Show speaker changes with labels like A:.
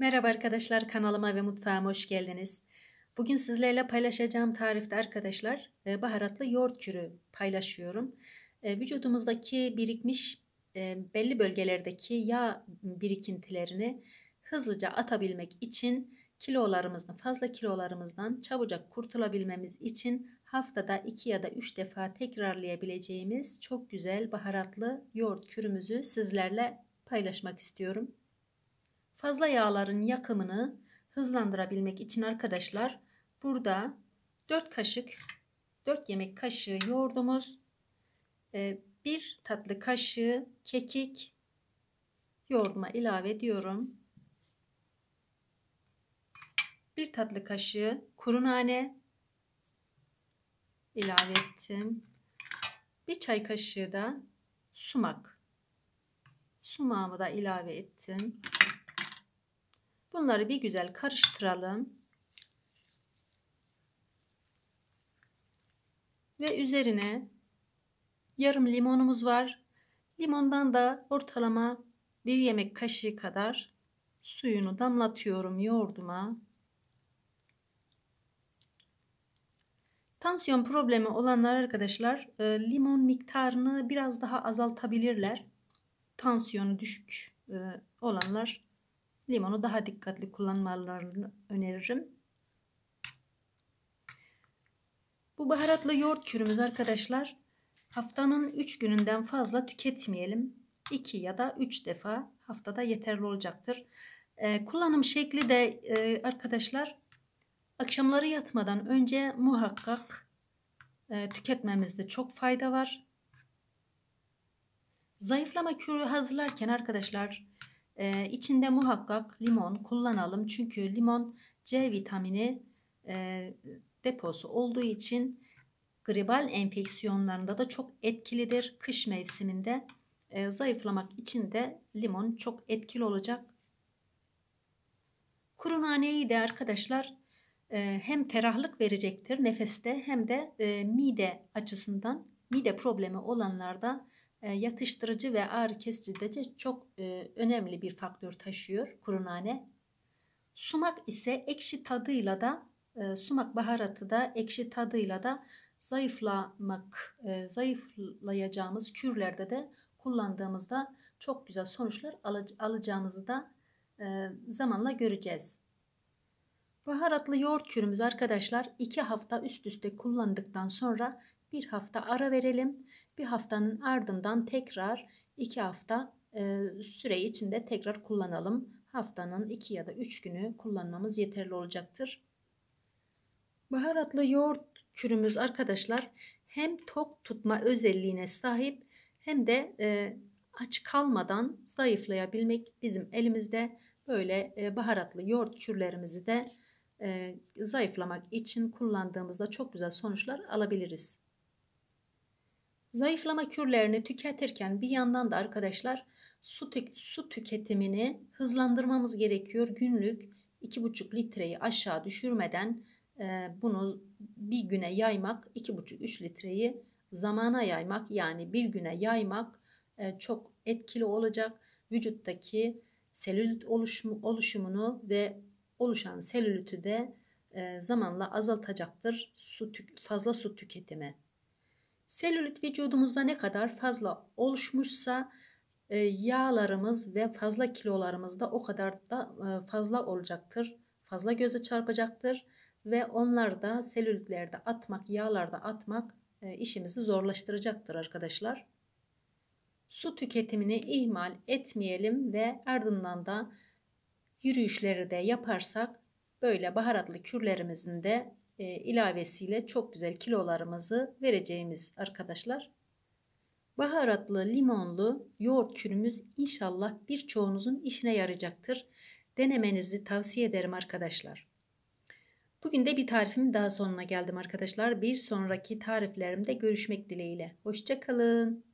A: Merhaba arkadaşlar kanalıma ve mutfağıma hoş geldiniz. Bugün sizlerle paylaşacağım tarifte arkadaşlar e, baharatlı yoğurt kürü paylaşıyorum. E, vücudumuzdaki birikmiş e, belli bölgelerdeki yağ birikintilerini hızlıca atabilmek için kilolarımızdan fazla kilolarımızdan çabucak kurtulabilmemiz için haftada 2 ya da 3 defa tekrarlayabileceğimiz çok güzel baharatlı yoğurt kürümüzü sizlerle paylaşmak istiyorum. Fazla yağların yakımını hızlandırabilmek için arkadaşlar burada 4 kaşık 4 yemek kaşığı yoğurdumuz 1 e, tatlı kaşığı kekik yoğurduma ilave ediyorum. 1 tatlı kaşığı kuru nane ilave ettim. 1 çay kaşığı da sumak. Sumağımı da ilave ettim. Bunları bir güzel karıştıralım. Ve üzerine yarım limonumuz var. Limondan da ortalama bir yemek kaşığı kadar suyunu damlatıyorum yoğurduma. Tansiyon problemi olanlar arkadaşlar e, limon miktarını biraz daha azaltabilirler. Tansiyonu düşük e, olanlar limonu daha dikkatli kullanmalarını öneririm. Bu baharatlı yoğurt kürümüz arkadaşlar haftanın 3 gününden fazla tüketmeyelim. 2 ya da 3 defa haftada yeterli olacaktır. Ee, kullanım şekli de e, arkadaşlar akşamları yatmadan önce muhakkak e, tüketmemizde çok fayda var. Zayıflama kürü hazırlarken arkadaşlar ee, içinde muhakkak limon kullanalım. Çünkü limon C vitamini e, deposu olduğu için gribal enfeksiyonlarında da çok etkilidir. Kış mevsiminde e, zayıflamak için de limon çok etkili olacak. Kuru naneyi de arkadaşlar e, hem ferahlık verecektir nefeste hem de e, mide açısından mide problemi olanlarda e, yatıştırıcı ve ağrı kesicide çok e, önemli bir faktör taşıyor kuru nane. Sumak ise ekşi tadıyla da e, sumak baharatı da ekşi tadıyla da zayıflamak, zayıflayacağımız kürlerde de kullandığımızda çok güzel sonuçlar alacağımızı da zamanla göreceğiz. Baharatlı yoğurt kürümüz arkadaşlar 2 hafta üst üste kullandıktan sonra bir hafta ara verelim. Bir haftanın ardından tekrar iki hafta e, süre içinde tekrar kullanalım. Haftanın iki ya da üç günü kullanmamız yeterli olacaktır. Baharatlı yoğurt kürümüz arkadaşlar hem tok tutma özelliğine sahip hem de e, aç kalmadan zayıflayabilmek bizim elimizde. Böyle e, baharatlı yoğurt kürlerimizi de e, zayıflamak için kullandığımızda çok güzel sonuçlar alabiliriz. Zayıflama kürlerini tüketirken bir yandan da arkadaşlar su, tük su tüketimini hızlandırmamız gerekiyor. Günlük 2,5 litreyi aşağı düşürmeden e, bunu bir güne yaymak 2,5-3 litreyi zamana yaymak yani bir güne yaymak e, çok etkili olacak. Vücuttaki selülit oluşumu, oluşumunu ve oluşan selülitü de e, zamanla azaltacaktır su fazla su tüketimi. Selülit vücudumuzda ne kadar fazla oluşmuşsa e, yağlarımız ve fazla kilolarımız da o kadar da e, fazla olacaktır. Fazla göze çarpacaktır ve onlar da selülitlerde atmak, yağlarda atmak e, işimizi zorlaştıracaktır arkadaşlar. Su tüketimini ihmal etmeyelim ve ardından da yürüyüşleri de yaparsak böyle baharatlı kürlerimizin de e, ilavesiyle çok güzel kilolarımızı vereceğimiz arkadaşlar. Baharatlı, limonlu yoğurt kürümüz inşallah birçoğunuzun işine yarayacaktır. Denemenizi tavsiye ederim arkadaşlar. Bugün de bir tarifimin daha sonuna geldim arkadaşlar. Bir sonraki tariflerimde görüşmek dileğiyle. Hoşçakalın.